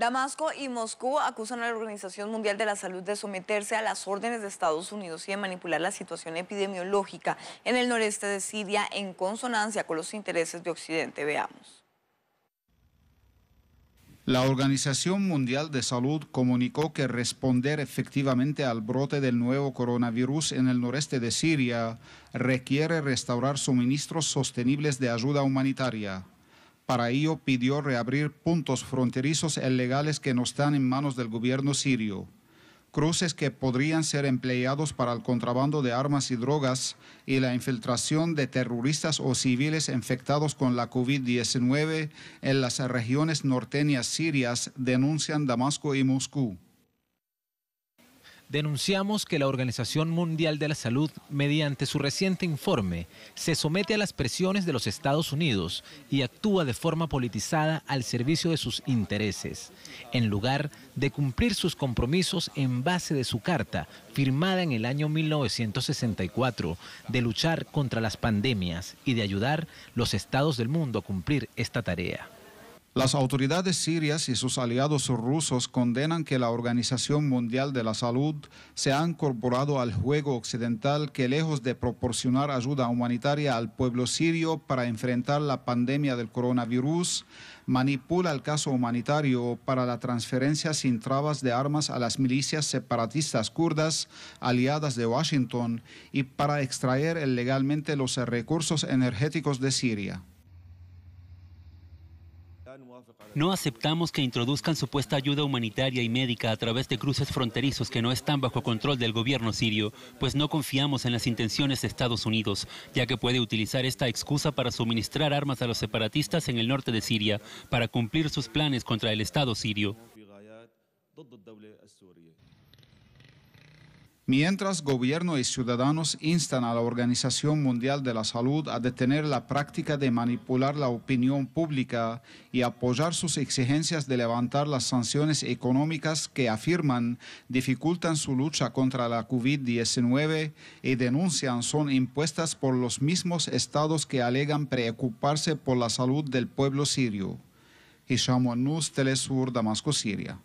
Damasco y Moscú acusan a la Organización Mundial de la Salud de someterse a las órdenes de Estados Unidos y de manipular la situación epidemiológica en el noreste de Siria en consonancia con los intereses de Occidente. Veamos. La Organización Mundial de Salud comunicó que responder efectivamente al brote del nuevo coronavirus en el noreste de Siria requiere restaurar suministros sostenibles de ayuda humanitaria. Para ello pidió reabrir puntos fronterizos ilegales que no están en manos del gobierno sirio, cruces que podrían ser empleados para el contrabando de armas y drogas y la infiltración de terroristas o civiles infectados con la COVID-19 en las regiones norteñas sirias, denuncian Damasco y Moscú denunciamos que la Organización Mundial de la Salud, mediante su reciente informe, se somete a las presiones de los Estados Unidos y actúa de forma politizada al servicio de sus intereses, en lugar de cumplir sus compromisos en base de su carta, firmada en el año 1964, de luchar contra las pandemias y de ayudar los estados del mundo a cumplir esta tarea. Las autoridades sirias y sus aliados rusos condenan que la Organización Mundial de la Salud se ha incorporado al juego occidental que lejos de proporcionar ayuda humanitaria al pueblo sirio para enfrentar la pandemia del coronavirus, manipula el caso humanitario para la transferencia sin trabas de armas a las milicias separatistas kurdas aliadas de Washington y para extraer ilegalmente los recursos energéticos de Siria. No aceptamos que introduzcan supuesta ayuda humanitaria y médica a través de cruces fronterizos que no están bajo control del gobierno sirio, pues no confiamos en las intenciones de Estados Unidos, ya que puede utilizar esta excusa para suministrar armas a los separatistas en el norte de Siria, para cumplir sus planes contra el Estado sirio mientras gobierno y ciudadanos instan a la Organización Mundial de la Salud a detener la práctica de manipular la opinión pública y apoyar sus exigencias de levantar las sanciones económicas que afirman dificultan su lucha contra la COVID-19 y denuncian son impuestas por los mismos estados que alegan preocuparse por la salud del pueblo sirio. Hisham Anus, Telesur, Damasco, Siria.